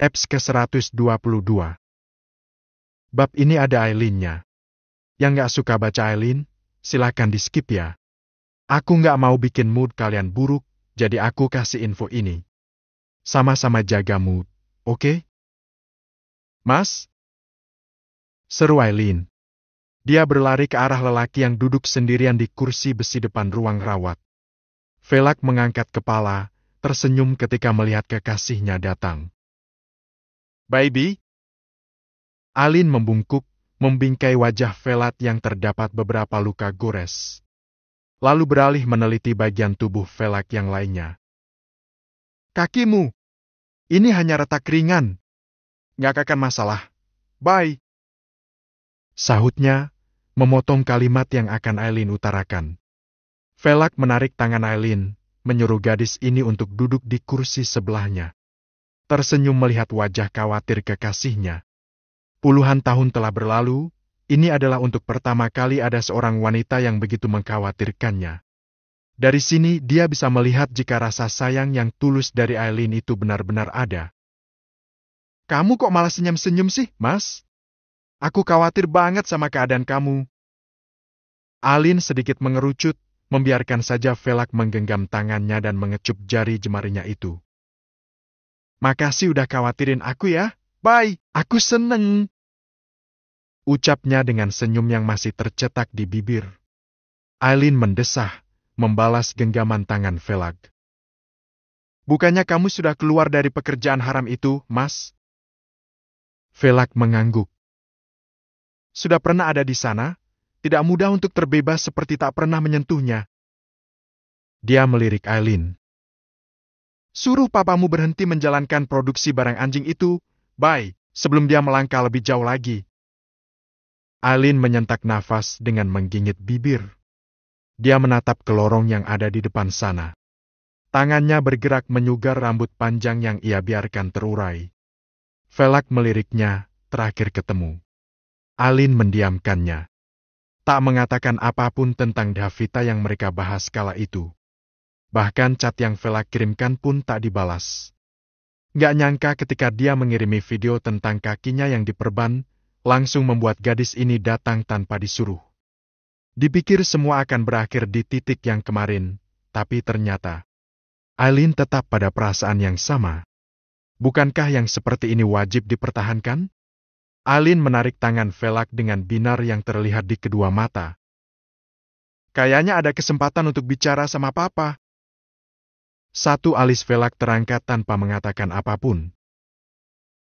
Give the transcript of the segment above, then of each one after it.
Eps ke-122. Bab ini ada Ailinnya. Yang nggak suka baca Ailin, silahkan di-skip ya. Aku nggak mau bikin mood kalian buruk, jadi aku kasih info ini. Sama-sama jaga mood, oke? Okay? Mas? Seru Ailin. Dia berlari ke arah lelaki yang duduk sendirian di kursi besi depan ruang rawat. Velak mengangkat kepala, tersenyum ketika melihat kekasihnya datang. Baby? Alin membungkuk, membingkai wajah Velat yang terdapat beberapa luka gores. Lalu beralih meneliti bagian tubuh Velak yang lainnya. Kakimu! Ini hanya retak ringan. Nggak akan masalah. Bye! Sahutnya, memotong kalimat yang akan Aileen utarakan. Velak menarik tangan Aileen, menyuruh gadis ini untuk duduk di kursi sebelahnya tersenyum melihat wajah khawatir kekasihnya. Puluhan tahun telah berlalu, ini adalah untuk pertama kali ada seorang wanita yang begitu mengkhawatirkannya. Dari sini dia bisa melihat jika rasa sayang yang tulus dari Aileen itu benar-benar ada. Kamu kok malah senyum-senyum sih, Mas? Aku khawatir banget sama keadaan kamu. Alin sedikit mengerucut, membiarkan saja Velak menggenggam tangannya dan mengecup jari jemarinya itu. Makasih udah khawatirin aku ya. Bye, aku seneng. Ucapnya dengan senyum yang masih tercetak di bibir. Aileen mendesah, membalas genggaman tangan Velag. Bukannya kamu sudah keluar dari pekerjaan haram itu, Mas? Velag mengangguk. Sudah pernah ada di sana, tidak mudah untuk terbebas seperti tak pernah menyentuhnya. Dia melirik Aileen. Suruh papamu berhenti menjalankan produksi barang anjing itu, baik, sebelum dia melangkah lebih jauh lagi. Alin menyentak nafas dengan menggigit bibir. Dia menatap ke lorong yang ada di depan sana. Tangannya bergerak menyugar rambut panjang yang ia biarkan terurai. Velak meliriknya, terakhir ketemu. Alin mendiamkannya. Tak mengatakan apapun tentang Davita yang mereka bahas kala itu. Bahkan cat yang Vela kirimkan pun tak dibalas. Gak nyangka ketika dia mengirimi video tentang kakinya yang diperban, langsung membuat gadis ini datang tanpa disuruh. Dipikir semua akan berakhir di titik yang kemarin, tapi ternyata Aileen tetap pada perasaan yang sama. Bukankah yang seperti ini wajib dipertahankan? Aileen menarik tangan Velak dengan binar yang terlihat di kedua mata. Kayaknya ada kesempatan untuk bicara sama papa. Satu alis velak terangkat tanpa mengatakan apapun.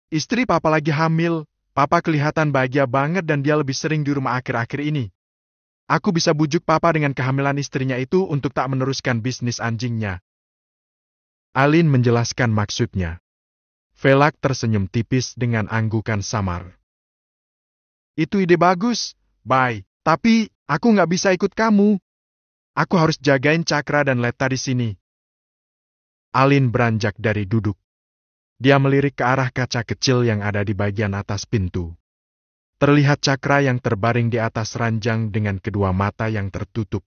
Istri papa lagi hamil, papa kelihatan bahagia banget dan dia lebih sering di rumah akhir-akhir ini. Aku bisa bujuk papa dengan kehamilan istrinya itu untuk tak meneruskan bisnis anjingnya. Alin menjelaskan maksudnya. Velak tersenyum tipis dengan anggukan samar. Itu ide bagus, bye. Tapi, aku nggak bisa ikut kamu. Aku harus jagain Cakra dan Leta di sini. Alin beranjak dari duduk. Dia melirik ke arah kaca kecil yang ada di bagian atas pintu. Terlihat cakra yang terbaring di atas ranjang dengan kedua mata yang tertutup.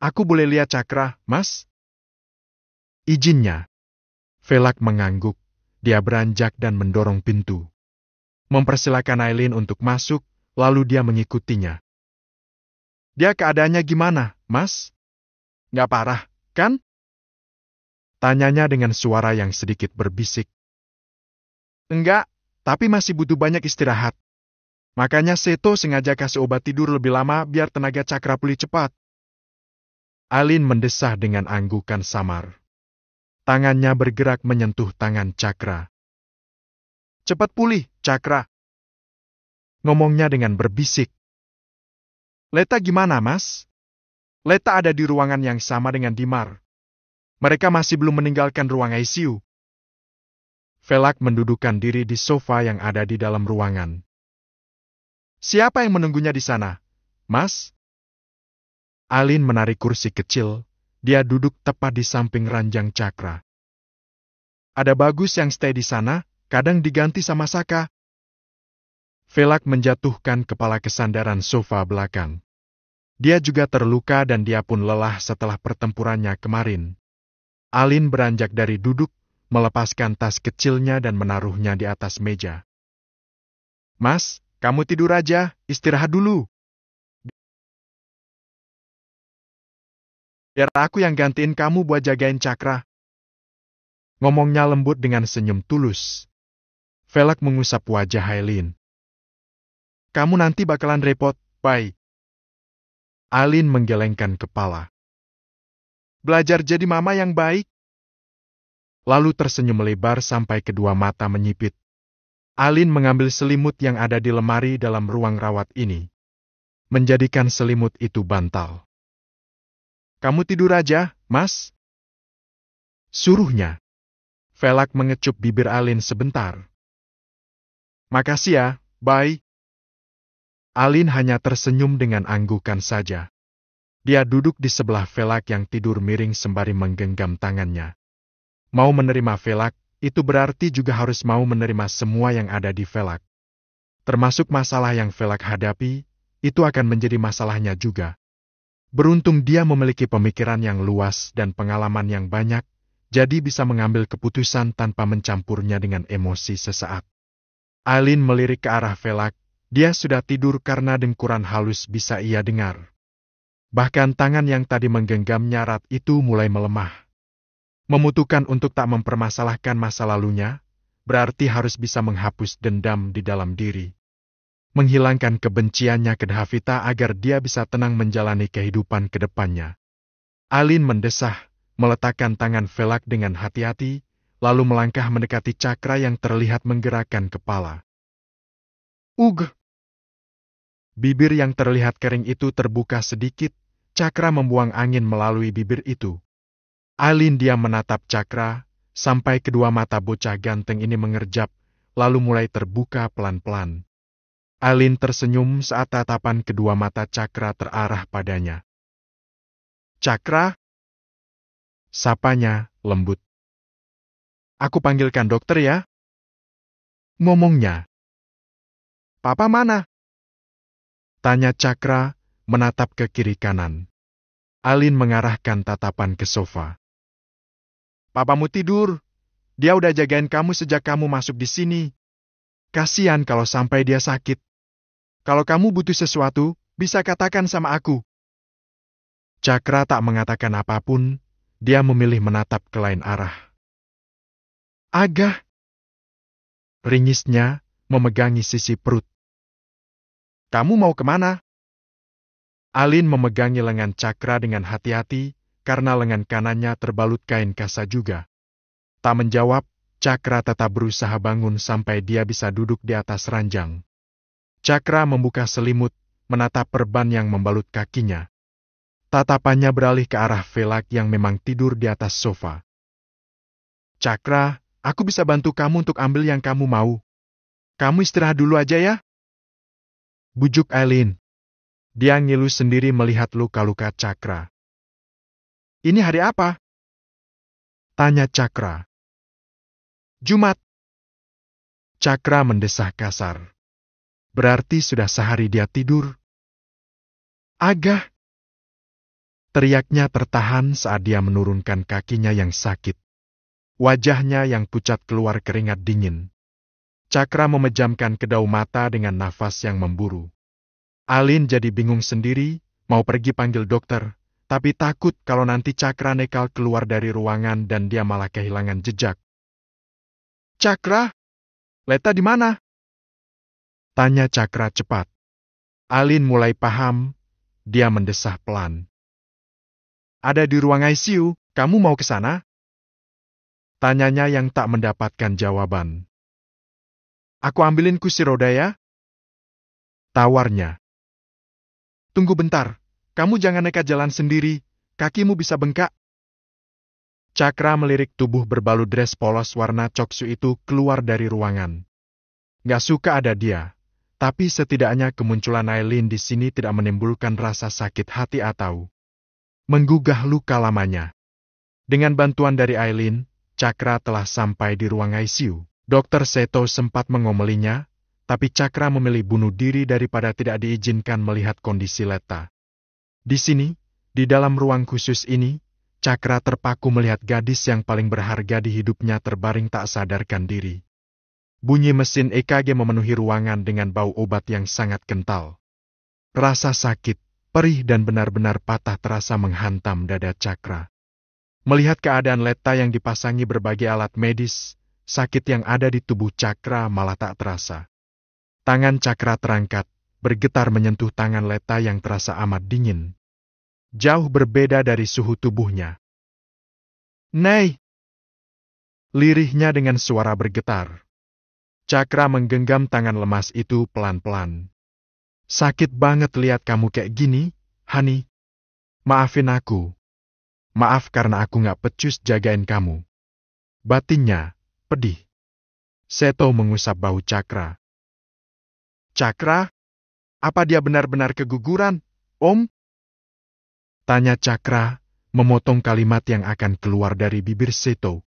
Aku boleh lihat cakra, mas? Izinnya. Velak mengangguk. Dia beranjak dan mendorong pintu. mempersilakan Aileen untuk masuk, lalu dia mengikutinya. Dia keadaannya gimana, mas? Nggak parah, kan? Tanyanya dengan suara yang sedikit berbisik. Enggak, tapi masih butuh banyak istirahat. Makanya Seto sengaja kasih obat tidur lebih lama biar tenaga cakra pulih cepat. Alin mendesah dengan anggukan samar. Tangannya bergerak menyentuh tangan cakra. Cepat pulih, cakra. Ngomongnya dengan berbisik. Leta gimana, mas? Leta ada di ruangan yang sama dengan Dimar. Mereka masih belum meninggalkan ruang ICU. Velak mendudukan diri di sofa yang ada di dalam ruangan. Siapa yang menunggunya di sana? Mas? Alin menarik kursi kecil. Dia duduk tepat di samping ranjang cakra. Ada bagus yang stay di sana, kadang diganti sama Saka. Velak menjatuhkan kepala kesandaran sofa belakang. Dia juga terluka dan dia pun lelah setelah pertempurannya kemarin. Alin beranjak dari duduk, melepaskan tas kecilnya dan menaruhnya di atas meja. Mas, kamu tidur aja, istirahat dulu. Biar aku yang gantiin kamu buat jagain cakra. Ngomongnya lembut dengan senyum tulus. Velak mengusap wajah Hailin. Kamu nanti bakalan repot, bye. Alin menggelengkan kepala belajar jadi mama yang baik. Lalu tersenyum lebar sampai kedua mata menyipit. Alin mengambil selimut yang ada di lemari dalam ruang rawat ini. Menjadikan selimut itu bantal. Kamu tidur aja, mas. Suruhnya. Velak mengecup bibir Alin sebentar. Makasih ya, bye. Alin hanya tersenyum dengan anggukan saja. Dia duduk di sebelah Velak yang tidur miring sembari menggenggam tangannya. Mau menerima Velak, itu berarti juga harus mau menerima semua yang ada di Velak. Termasuk masalah yang Velak hadapi, itu akan menjadi masalahnya juga. Beruntung dia memiliki pemikiran yang luas dan pengalaman yang banyak, jadi bisa mengambil keputusan tanpa mencampurnya dengan emosi sesaat. Aileen melirik ke arah Velak, dia sudah tidur karena dengkuran halus bisa ia dengar. Bahkan tangan yang tadi menggenggam nyarat itu mulai melemah. Memutukan untuk tak mempermasalahkan masa lalunya, berarti harus bisa menghapus dendam di dalam diri. Menghilangkan kebenciannya ke Dhafita agar dia bisa tenang menjalani kehidupan ke depannya. Alin mendesah, meletakkan tangan velak dengan hati-hati, lalu melangkah mendekati cakra yang terlihat menggerakkan kepala. Ugh, Bibir yang terlihat kering itu terbuka sedikit, Cakra membuang angin melalui bibir itu. Alin dia menatap Cakra, sampai kedua mata bocah ganteng ini mengerjap, lalu mulai terbuka pelan-pelan. Alin tersenyum saat tatapan kedua mata Cakra terarah padanya. Cakra? Sapanya, lembut. Aku panggilkan dokter ya? Ngomongnya. Papa mana? Tanya Cakra menatap ke kiri kanan. Alin mengarahkan tatapan ke sofa. Papamu tidur. Dia udah jagain kamu sejak kamu masuk di sini. Kasihan kalau sampai dia sakit. Kalau kamu butuh sesuatu, bisa katakan sama aku. Cakra tak mengatakan apapun, dia memilih menatap ke lain arah. Agah! Ringisnya memegangi sisi perut. Kamu mau kemana? Alin memegangi lengan Cakra dengan hati-hati, karena lengan kanannya terbalut kain kasa juga. Tak menjawab, Cakra tetap berusaha bangun sampai dia bisa duduk di atas ranjang. Cakra membuka selimut, menatap perban yang membalut kakinya. Tatapannya beralih ke arah Velak yang memang tidur di atas sofa. Cakra, aku bisa bantu kamu untuk ambil yang kamu mau. Kamu istirahat dulu aja ya. Bujuk Eileen. Dia ngilu sendiri melihat luka-luka Cakra. Ini hari apa? Tanya Cakra. Jumat. Cakra mendesah kasar. Berarti sudah sehari dia tidur. Agah. Teriaknya tertahan saat dia menurunkan kakinya yang sakit. Wajahnya yang pucat keluar keringat dingin. Cakra memejamkan kedau mata dengan nafas yang memburu. Alin jadi bingung sendiri, mau pergi panggil dokter, tapi takut kalau nanti Cakra Nekal keluar dari ruangan dan dia malah kehilangan jejak. Cakra? Leta di mana? Tanya Cakra cepat. Alin mulai paham, dia mendesah pelan. Ada di ruang ICU, kamu mau ke sana? Tanyanya yang tak mendapatkan jawaban. Aku ambilin kursi roda ya. Tawarnya. Tunggu bentar, kamu jangan nekat jalan sendiri, kakimu bisa bengkak. Cakra melirik tubuh berbalut dress polos warna coksu itu keluar dari ruangan. Gak suka ada dia, tapi setidaknya kemunculan Aileen di sini tidak menimbulkan rasa sakit hati atau menggugah luka lamanya. Dengan bantuan dari Aileen, Cakra telah sampai di ruang ICU. Dokter Seto sempat mengomelinya, tapi Cakra memilih bunuh diri daripada tidak diizinkan melihat kondisi Leta. Di sini, di dalam ruang khusus ini, Cakra terpaku melihat gadis yang paling berharga di hidupnya terbaring tak sadarkan diri. Bunyi mesin EKG memenuhi ruangan dengan bau obat yang sangat kental. Rasa sakit, perih dan benar-benar patah terasa menghantam dada Cakra. Melihat keadaan Leta yang dipasangi berbagai alat medis, sakit yang ada di tubuh Cakra malah tak terasa. Tangan cakra terangkat, bergetar menyentuh tangan Leta yang terasa amat dingin. Jauh berbeda dari suhu tubuhnya. Nei! Lirihnya dengan suara bergetar. Cakra menggenggam tangan lemas itu pelan-pelan. Sakit banget lihat kamu kayak gini, Hani. Maafin aku. Maaf karena aku gak pecus jagain kamu. Batinnya, pedih. Seto mengusap bau cakra. Cakra, apa dia benar-benar keguguran, Om? Tanya Cakra, memotong kalimat yang akan keluar dari bibir Seto.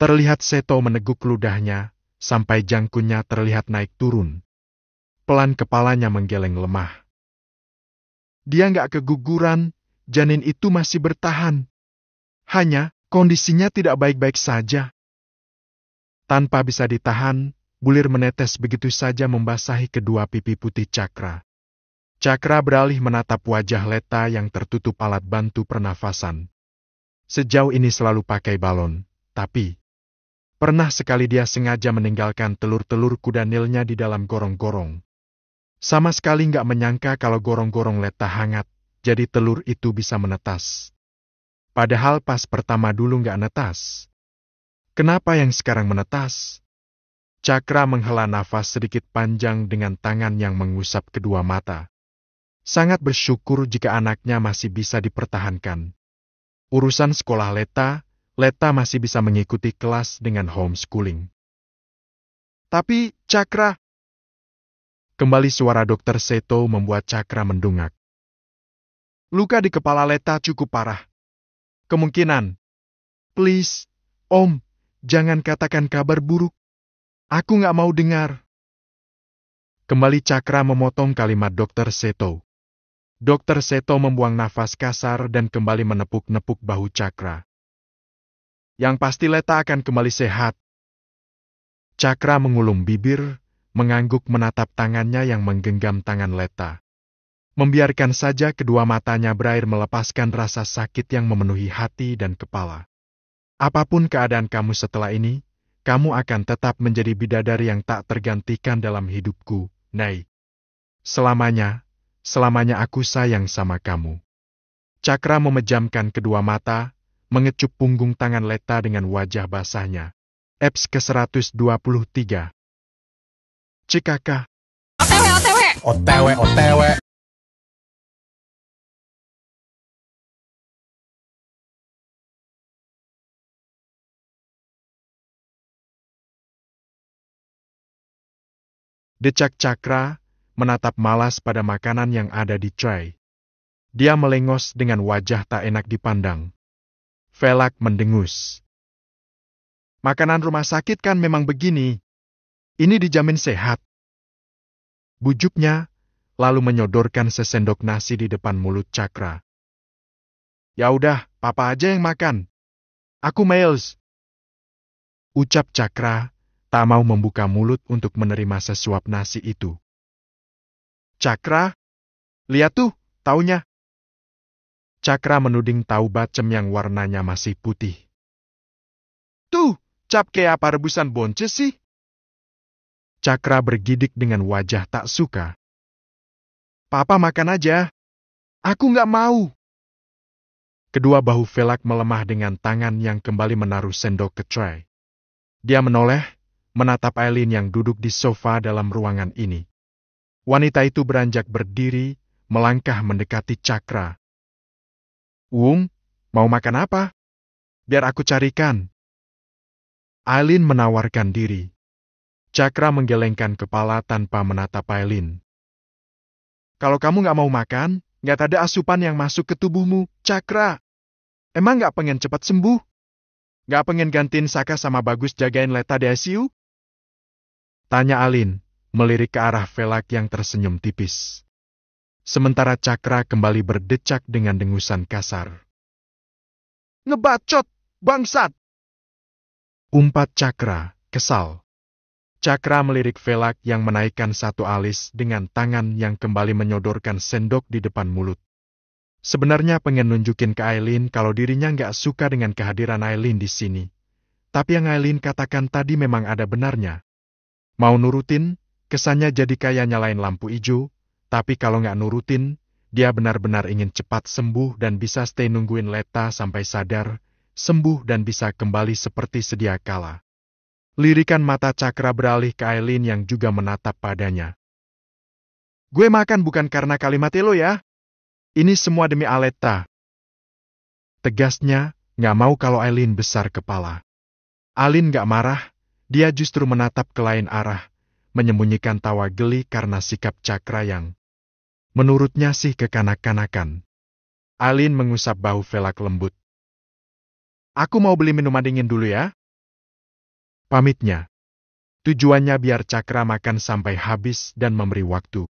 Terlihat Seto meneguk ludahnya, sampai jangkunya terlihat naik turun. Pelan kepalanya menggeleng lemah. Dia nggak keguguran, janin itu masih bertahan. Hanya, kondisinya tidak baik-baik saja. Tanpa bisa ditahan, bulir menetes begitu saja membasahi kedua pipi putih Cakra. Cakra beralih menatap wajah Leta yang tertutup alat bantu pernafasan. Sejauh ini selalu pakai balon, tapi... Pernah sekali dia sengaja meninggalkan telur-telur kuda nilnya di dalam gorong-gorong. Sama sekali nggak menyangka kalau gorong-gorong Leta hangat, jadi telur itu bisa menetas. Padahal pas pertama dulu nggak netas. Kenapa yang sekarang menetas? Cakra menghela nafas sedikit panjang dengan tangan yang mengusap kedua mata. Sangat bersyukur jika anaknya masih bisa dipertahankan. Urusan sekolah Leta, Leta masih bisa mengikuti kelas dengan homeschooling. Tapi, Cakra... Kembali suara dokter Seto membuat Cakra mendungak. Luka di kepala Leta cukup parah. Kemungkinan. Please, Om, jangan katakan kabar buruk. Aku nggak mau dengar. Kembali Cakra memotong kalimat Dr. Seto. Dr. Seto membuang nafas kasar dan kembali menepuk-nepuk bahu Cakra. Yang pasti Leta akan kembali sehat. Cakra mengulung bibir, mengangguk menatap tangannya yang menggenggam tangan Leta. Membiarkan saja kedua matanya berair melepaskan rasa sakit yang memenuhi hati dan kepala. Apapun keadaan kamu setelah ini, kamu akan tetap menjadi bidadari yang tak tergantikan dalam hidupku, Nay. Selamanya, selamanya aku sayang sama kamu. Cakra memejamkan kedua mata, mengecup punggung tangan Leta dengan wajah basahnya. Eps ke-123 Cikaka OTW OTW OTW Decak cakra, menatap malas pada makanan yang ada di tray. Dia melengos dengan wajah tak enak dipandang. Velak mendengus. Makanan rumah sakit kan memang begini. Ini dijamin sehat. Bujuknya, lalu menyodorkan sesendok nasi di depan mulut cakra. Ya udah, papa aja yang makan. Aku males. Ucap cakra tak mau membuka mulut untuk menerima sesuap nasi itu. Cakra, lihat tuh, taunya. Cakra menuding tahu bacem yang warnanya masih putih. Tuh, cap kayak apa rebusan bonce sih? Cakra bergidik dengan wajah tak suka. Papa makan aja. Aku nggak mau. Kedua bahu Velak melemah dengan tangan yang kembali menaruh sendok ke tray. Dia menoleh, menatap Eileen yang duduk di sofa dalam ruangan ini. Wanita itu beranjak berdiri, melangkah mendekati Cakra. Wung, mau makan apa? Biar aku carikan. Eileen menawarkan diri. Cakra menggelengkan kepala tanpa menatap Eileen. Kalau kamu nggak mau makan, nggak ada asupan yang masuk ke tubuhmu, Cakra. Emang nggak pengen cepat sembuh? Nggak pengen gantiin Saka sama Bagus jagain Leta di ICU? Tanya Alin, melirik ke arah Velak yang tersenyum tipis. Sementara Cakra kembali berdecak dengan dengusan kasar. Ngebacot, bangsat! Umpat Cakra, kesal. Cakra melirik Velak yang menaikkan satu alis dengan tangan yang kembali menyodorkan sendok di depan mulut. Sebenarnya pengen nunjukin ke Aileen kalau dirinya nggak suka dengan kehadiran Aileen di sini. Tapi yang Aileen katakan tadi memang ada benarnya. Mau nurutin, kesannya jadi kayak nyalain lampu hijau, tapi kalau nggak nurutin, dia benar-benar ingin cepat sembuh dan bisa stay nungguin Leta sampai sadar, sembuh dan bisa kembali seperti sedia kala. Lirikan mata Cakra beralih ke Aileen yang juga menatap padanya. Gue makan bukan karena kalimat lo ya. Ini semua demi Aleta. Tegasnya, nggak mau kalau Aileen besar kepala. Aileen nggak marah, dia justru menatap ke lain arah, menyembunyikan tawa geli karena sikap cakra yang menurutnya sih kekanak-kanakan. Alin mengusap bahu Velak lembut. Aku mau beli minuman dingin dulu ya. Pamitnya. Tujuannya biar cakra makan sampai habis dan memberi waktu.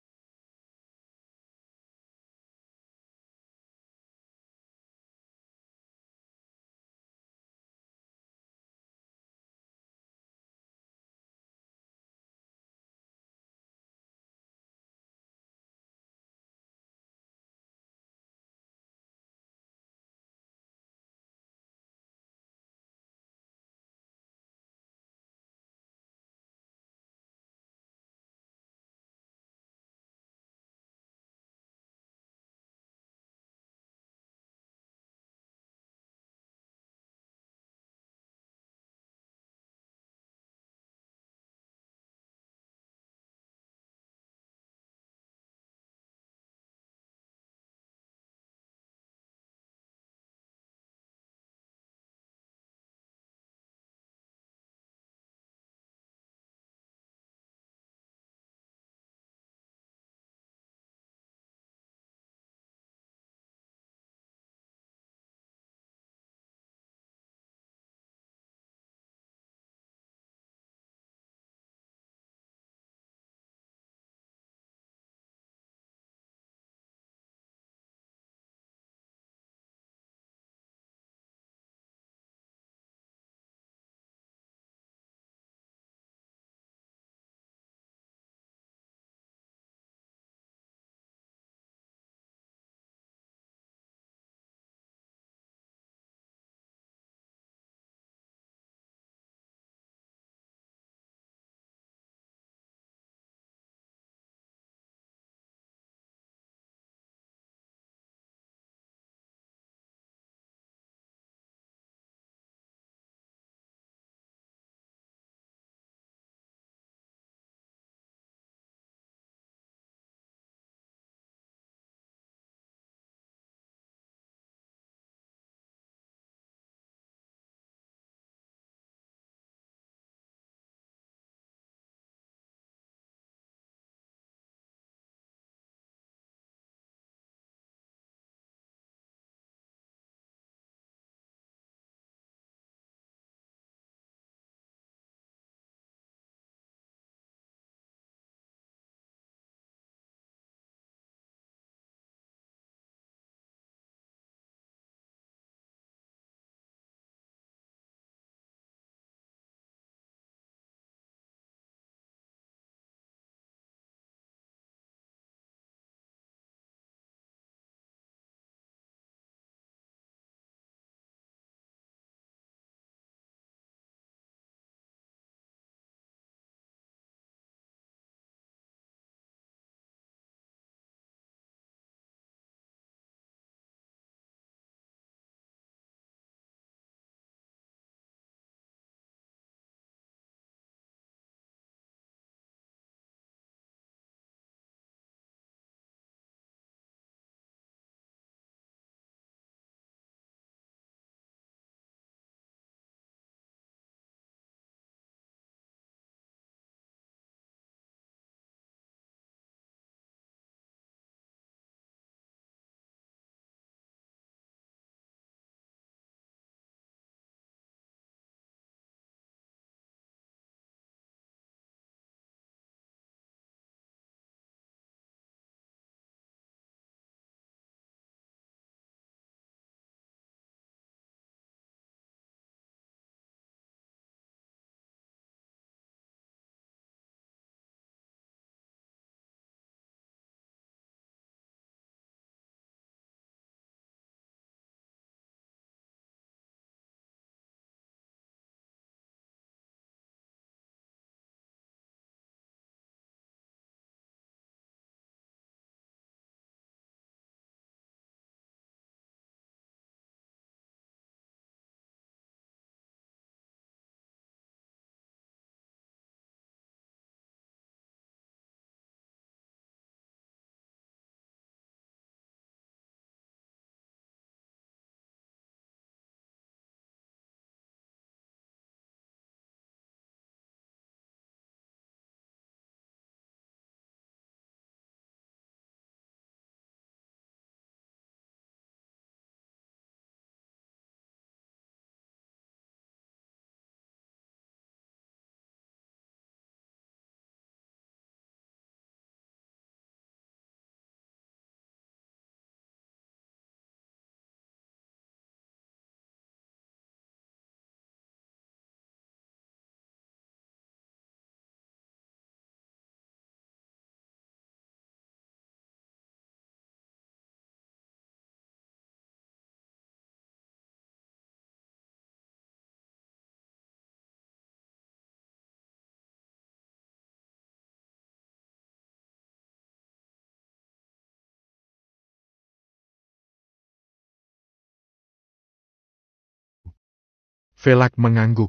Velak mengangguk.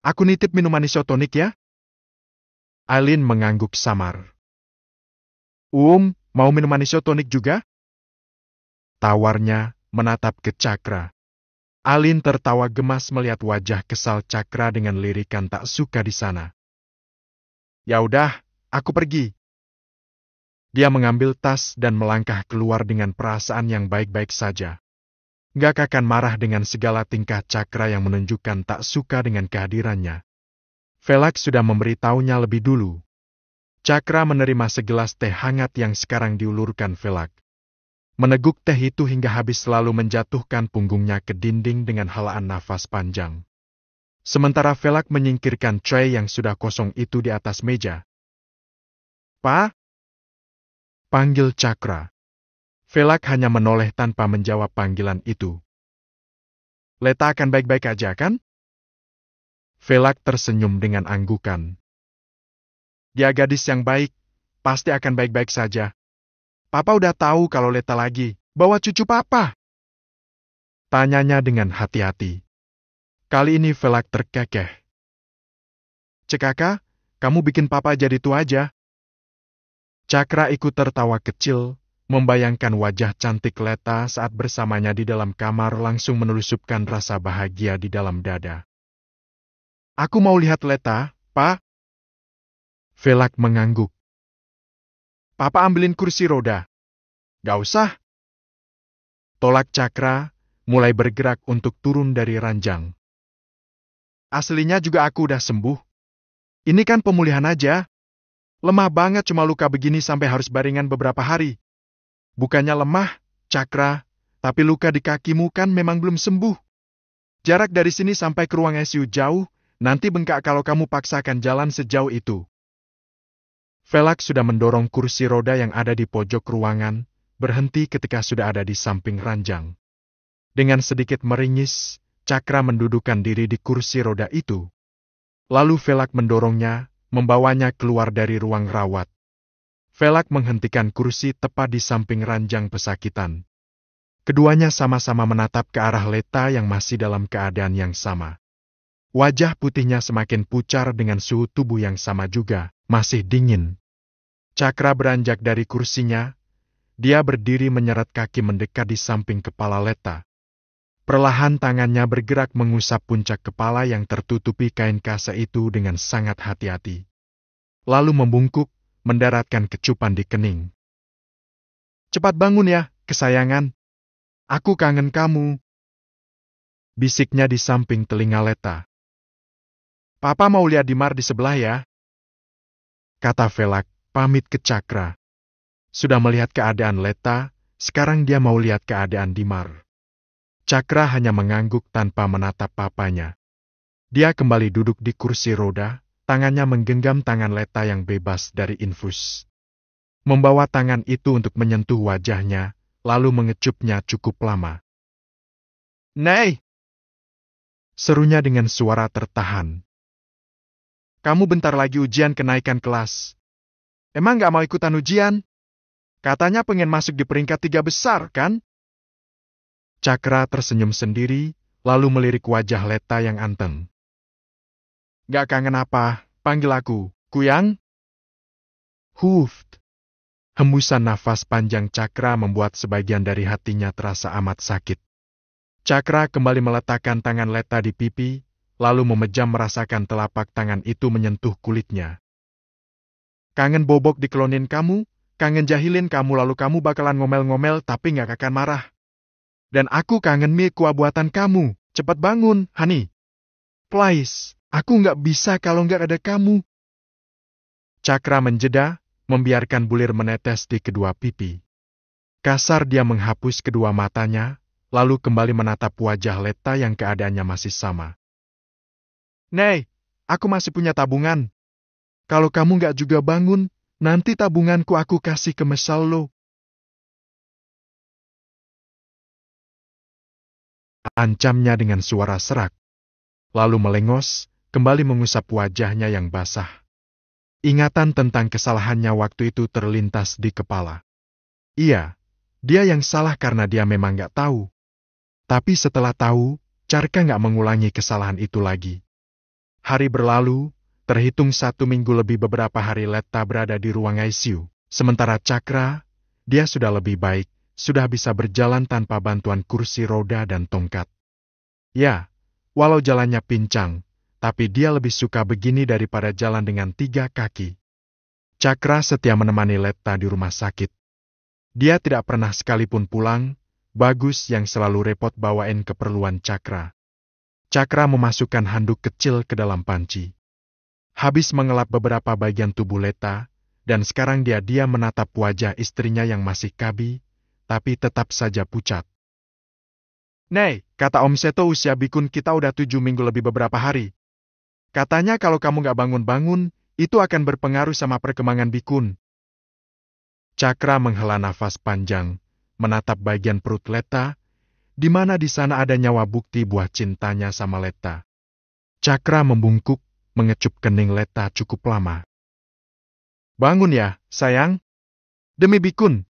Aku nitip minuman isotonik ya? Alin mengangguk samar. Um, mau minuman isotonik juga? Tawarnya menatap ke Cakra. Alin tertawa gemas melihat wajah kesal Cakra dengan lirikan tak suka di sana. Ya udah, aku pergi. Dia mengambil tas dan melangkah keluar dengan perasaan yang baik-baik saja. Gak akan marah dengan segala tingkah cakra yang menunjukkan tak suka dengan kehadirannya. Velak sudah memberitahunya lebih dulu. Cakra menerima segelas teh hangat yang sekarang diulurkan Velak. Meneguk teh itu hingga habis selalu menjatuhkan punggungnya ke dinding dengan halaan nafas panjang. Sementara Velak menyingkirkan tray yang sudah kosong itu di atas meja. Pa? Panggil Cakra. Velak hanya menoleh tanpa menjawab panggilan itu. Leta akan baik-baik aja, kan? Velak tersenyum dengan anggukan. Dia gadis yang baik, pasti akan baik-baik saja. Papa udah tahu kalau Leta lagi, bawa cucu papa. Tanyanya dengan hati-hati. Kali ini Velak terkekeh. Cekaka, kamu bikin papa jadi tua aja. Cakra ikut tertawa kecil, membayangkan wajah cantik Leta saat bersamanya di dalam kamar langsung menelusupkan rasa bahagia di dalam dada. Aku mau lihat Leta, Pak. Velak mengangguk. Papa ambilin kursi roda. Gak usah. Tolak cakra, mulai bergerak untuk turun dari ranjang. Aslinya juga aku udah sembuh. Ini kan pemulihan aja. Lemah banget cuma luka begini sampai harus baringan beberapa hari. Bukannya lemah, cakra, tapi luka di kakimu kan memang belum sembuh. Jarak dari sini sampai ke ruang ICU jauh, nanti bengkak kalau kamu paksakan jalan sejauh itu. Velak sudah mendorong kursi roda yang ada di pojok ruangan, berhenti ketika sudah ada di samping ranjang. Dengan sedikit meringis, Cakra mendudukan diri di kursi roda itu. Lalu Velak mendorongnya, membawanya keluar dari ruang rawat. Velak menghentikan kursi tepat di samping ranjang pesakitan. Keduanya sama-sama menatap ke arah Leta yang masih dalam keadaan yang sama. Wajah putihnya semakin pucar dengan suhu tubuh yang sama juga, masih dingin. Cakra beranjak dari kursinya, dia berdiri menyeret kaki mendekat di samping kepala Leta. Perlahan tangannya bergerak mengusap puncak kepala yang tertutupi kain kasa itu dengan sangat hati-hati. Lalu membungkuk, mendaratkan kecupan di kening. Cepat bangun ya, kesayangan. Aku kangen kamu. Bisiknya di samping telinga Leta. Papa mau lihat Dimar di sebelah ya. Kata Velak, pamit ke Cakra. Sudah melihat keadaan Leta, sekarang dia mau lihat keadaan Dimar. Cakra hanya mengangguk tanpa menatap papanya. Dia kembali duduk di kursi roda, tangannya menggenggam tangan Leta yang bebas dari infus. Membawa tangan itu untuk menyentuh wajahnya, lalu mengecupnya cukup lama. Nei! Serunya dengan suara tertahan. Kamu bentar lagi ujian kenaikan kelas. Emang gak mau ikutan ujian? Katanya pengen masuk di peringkat tiga besar, kan? Cakra tersenyum sendiri, lalu melirik wajah Leta yang anteng. Gak kangen apa, panggil aku, Kuyang? Huft. Hembusan nafas panjang Cakra membuat sebagian dari hatinya terasa amat sakit. Cakra kembali meletakkan tangan Leta di pipi, lalu memejam merasakan telapak tangan itu menyentuh kulitnya. Kangen bobok dikelonin kamu, kangen jahilin kamu lalu kamu bakalan ngomel-ngomel tapi gak akan marah. Dan aku kangen mie kuah buatan kamu, cepat bangun, Hani. Please. Aku nggak bisa kalau nggak ada kamu. Cakra menjeda, membiarkan bulir menetes di kedua pipi. Kasar dia menghapus kedua matanya, lalu kembali menatap wajah Leta yang keadaannya masih sama. Nei, aku masih punya tabungan. Kalau kamu nggak juga bangun, nanti tabunganku aku kasih ke mesal lo. Ancamnya dengan suara serak. Lalu melengos, kembali mengusap wajahnya yang basah. Ingatan tentang kesalahannya waktu itu terlintas di kepala. Iya, dia yang salah karena dia memang gak tahu. Tapi setelah tahu, Carka gak mengulangi kesalahan itu lagi. Hari berlalu, terhitung satu minggu lebih beberapa hari Letta berada di ruang ICU. Sementara Cakra, dia sudah lebih baik, sudah bisa berjalan tanpa bantuan kursi roda dan tongkat. Ya, walau jalannya pincang, tapi dia lebih suka begini daripada jalan dengan tiga kaki. Cakra setia menemani Letta di rumah sakit. Dia tidak pernah sekalipun pulang, Bagus yang selalu repot bawain keperluan Cakra. Cakra memasukkan handuk kecil ke dalam panci. Habis mengelap beberapa bagian tubuh Letta, dan sekarang dia dia menatap wajah istrinya yang masih kabi, tapi tetap saja pucat. Nei, kata Om Seto usia bikun kita udah tujuh minggu lebih beberapa hari, Katanya kalau kamu nggak bangun-bangun, itu akan berpengaruh sama perkembangan bikun. Cakra menghela nafas panjang, menatap bagian perut Leta, di mana di sana ada nyawa bukti buah cintanya sama Leta. Cakra membungkuk, mengecup kening Leta cukup lama. Bangun ya, sayang. Demi bikun.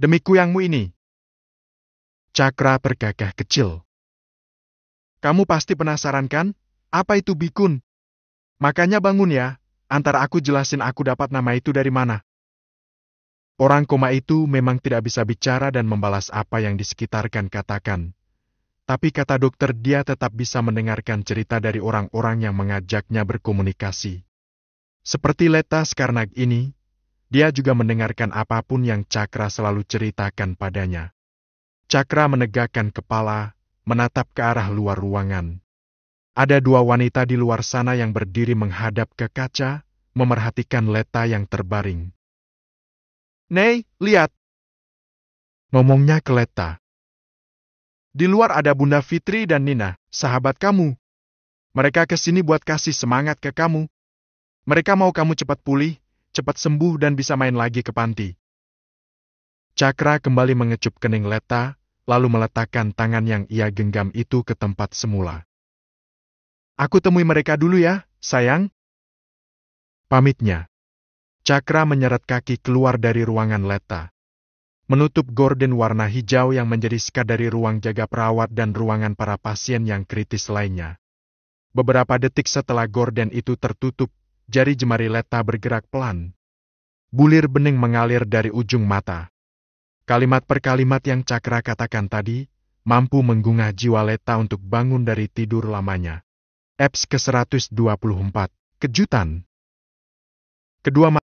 Demi kuyangmu ini. Cakra tergagah kecil. Kamu pasti penasaran kan? Apa itu bikun? Makanya bangun ya, antara aku jelasin aku dapat nama itu dari mana. Orang koma itu memang tidak bisa bicara dan membalas apa yang disekitarkan katakan. Tapi kata dokter dia tetap bisa mendengarkan cerita dari orang-orang yang mengajaknya berkomunikasi. Seperti Leta Skarnag ini, dia juga mendengarkan apapun yang Cakra selalu ceritakan padanya. Cakra menegakkan kepala, menatap ke arah luar ruangan. Ada dua wanita di luar sana yang berdiri menghadap ke kaca, memerhatikan Leta yang terbaring. Nei, lihat! Ngomongnya ke Leta. Di luar ada Bunda Fitri dan Nina, sahabat kamu. Mereka kesini buat kasih semangat ke kamu. Mereka mau kamu cepat pulih, cepat sembuh dan bisa main lagi ke panti. Cakra kembali mengecup kening Leta, lalu meletakkan tangan yang ia genggam itu ke tempat semula. Aku temui mereka dulu ya, sayang. Pamitnya. Cakra menyeret kaki keluar dari ruangan Leta. Menutup gorden warna hijau yang menjadi sekat dari ruang jaga perawat dan ruangan para pasien yang kritis lainnya. Beberapa detik setelah gorden itu tertutup, jari jemari Leta bergerak pelan. Bulir bening mengalir dari ujung mata. Kalimat per kalimat yang Cakra katakan tadi, mampu menggungah jiwa Leta untuk bangun dari tidur lamanya. Eps ke-124. Kejutan. Kedua